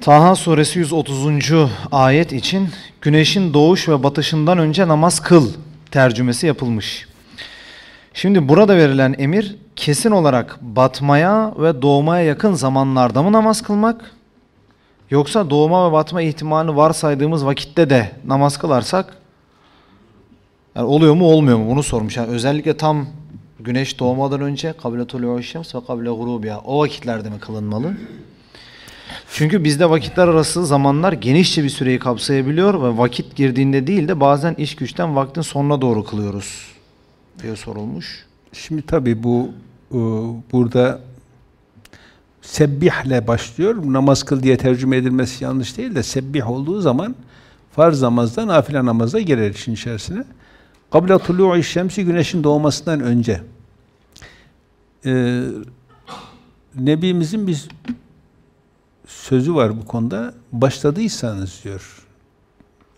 Taha suresi 130. ayet için güneşin doğuş ve batışından önce namaz kıl tercümesi yapılmış. Şimdi burada verilen emir kesin olarak batmaya ve doğmaya yakın zamanlarda mı namaz kılmak yoksa doğma ve batma ihtimali varsaydığımız vakitte de namaz kılarsak yani oluyor mu olmuyor mu bunu sormuş. Yani özellikle tam güneş doğmadan önce kabile tulu'u şems ve kabile grubu ya o vakitlerde mi kılınmalı? Çünkü bizde vakitler arası zamanlar genişçe bir süreyi kapsayabiliyor ve vakit girdiğinde değil de bazen iş güçten vaktin sonuna doğru kılıyoruz diye sorulmuş. Şimdi tabii bu e, burada sebbihle başlıyor. Namaz kıl diye tercüme edilmesi yanlış değil de sebbih olduğu zaman farz namazdan nafile namaza girer için içerisine. Kabla tulu'i şemsi güneşin doğmasından önce. Ee, Nebimizin biz sözü var bu konuda. Başladıysanız diyor.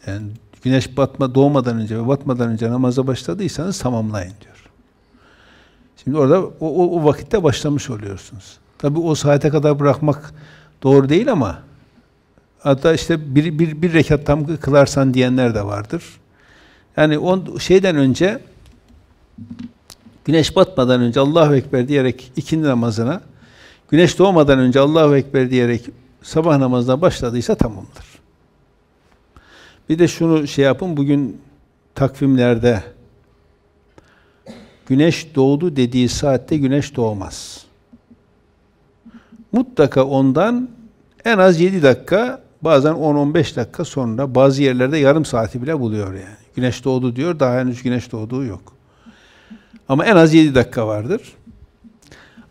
Yani güneş batma doğmadan önce ve batmadan önce namaza başladıysanız tamamlayın diyor. Şimdi orada o, o, o vakitte başlamış oluyorsunuz. Tabii o saate kadar bırakmak doğru değil ama hatta işte bir, bir, bir rekat tam kılarsan diyenler de vardır. Yani on, şeyden önce güneş batmadan önce Allahu Ekber diyerek ikindi namazına güneş doğmadan önce Allahu Ekber diyerek sabah namazına başladıysa tamamdır. Bir de şunu şey yapın, bugün takvimlerde güneş doğdu dediği saatte güneş doğmaz. Mutlaka ondan en az 7 dakika, bazen 10-15 dakika sonra bazı yerlerde yarım saati bile buluyor yani. Güneş doğdu diyor, daha henüz güneş doğduğu yok. Ama en az 7 dakika vardır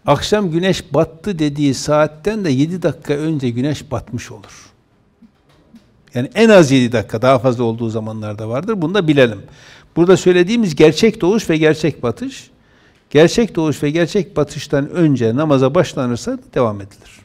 akşam güneş battı dediği saatten de 7 dakika önce güneş batmış olur. Yani en az 7 dakika daha fazla olduğu zamanlarda vardır. Bunu da bilelim. Burada söylediğimiz gerçek doğuş ve gerçek batış, gerçek doğuş ve gerçek batıştan önce namaza başlanırsa devam edilir.